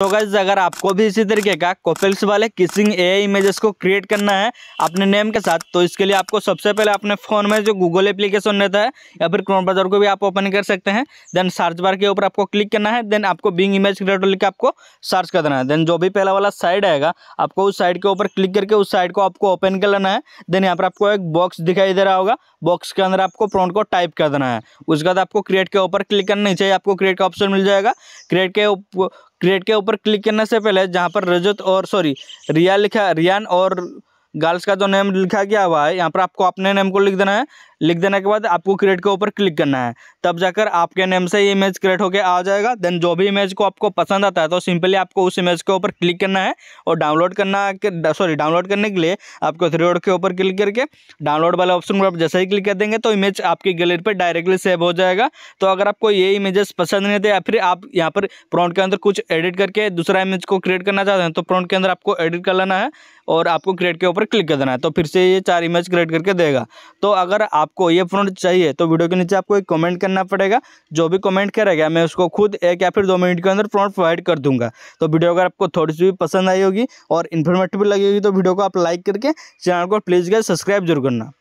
तो गाइज अगर आपको भी इसी तरीके का कोफिल्स वाले किसिंग ए इमेजेस को क्रिएट करना है अपने नेम के साथ तो इसके लिए आपको सबसे पहले अपने फ़ोन में जो गूगल एप्लीकेशन रहता है या फिर क्रोन ब्राउज़र को भी आप ओपन कर सकते हैं देन सर्च बार के ऊपर आपको क्लिक करना है देन आपको बिंग इमेज क्रिएटर लिख आपको सर्च कर देना है देन जो भी पहला वाला साइड आएगा आपको उस साइड के ऊपर क्लिक करके उस साइड को आपको ओपन कर लेना है देन यहाँ पर आपको एक बॉक्स दिखाई दे रहा होगा बॉक्स के अंदर आपको प्रोन को टाइप कर देना है उसके बाद आपको क्रिएट के ऊपर क्लिक करना चाहिए आपको क्रिएट का ऑप्शन मिल जाएगा क्रिएट के क्रिएट के ऊपर क्लिक करने से पहले जहाँ पर रजत और सॉरी रिया लिखा रियान और गर्ल्स का जो नेम लिखा गया हुआ है यहाँ पर आपको अपने नेम को लिख देना है लिख देने के बाद आपको क्रिएट के ऊपर क्लिक करना है तब जाकर आपके नेम से ये इमेज क्रिएट होकर आ जाएगा देन जो भी इमेज को आपको पसंद आता है तो सिंपली आपको उस इमेज के ऊपर क्लिक करना है और डाउनलोड करना सॉरी डाउनलोड करने के लिए आपको थ्री रोड के ऊपर क्लिक करके डाउनलोड वाले ऑप्शन पर आप जैसे ही क्लिक कर देंगे तो इमेज आपकी गैलरी पर डायरेक्टली सेव हो जाएगा तो अगर आपको ये इमेजेस पसंद नहीं थे या फिर आप यहाँ पर प्रॉन्ट के अंदर कुछ एडिट करके दूसरा इमेज को क्रिएट करना चाहते हैं तो प्रॉन्ट के अंदर आपको एडिट कर लेना है और आपको क्रिएट के ऊपर पर क्लिक कर देना है तो फिर से ये चार इमेज क्रिएट करके देगा तो अगर आपको ये फ्रंट चाहिए तो वीडियो के नीचे आपको एक कमेंट करना पड़ेगा जो भी कमेंट करेगा मैं उसको खुद एक या फिर दो मिनट के अंदर फ्रंट प्रोवाइड कर दूंगा तो वीडियो अगर आपको थोड़ी सी भी पसंद आई होगी और इन्फॉर्मेटिव लगी होगी तो वीडियो को आप लाइक करके चैनल को प्लीज़ गए सब्सक्राइब जरूर करना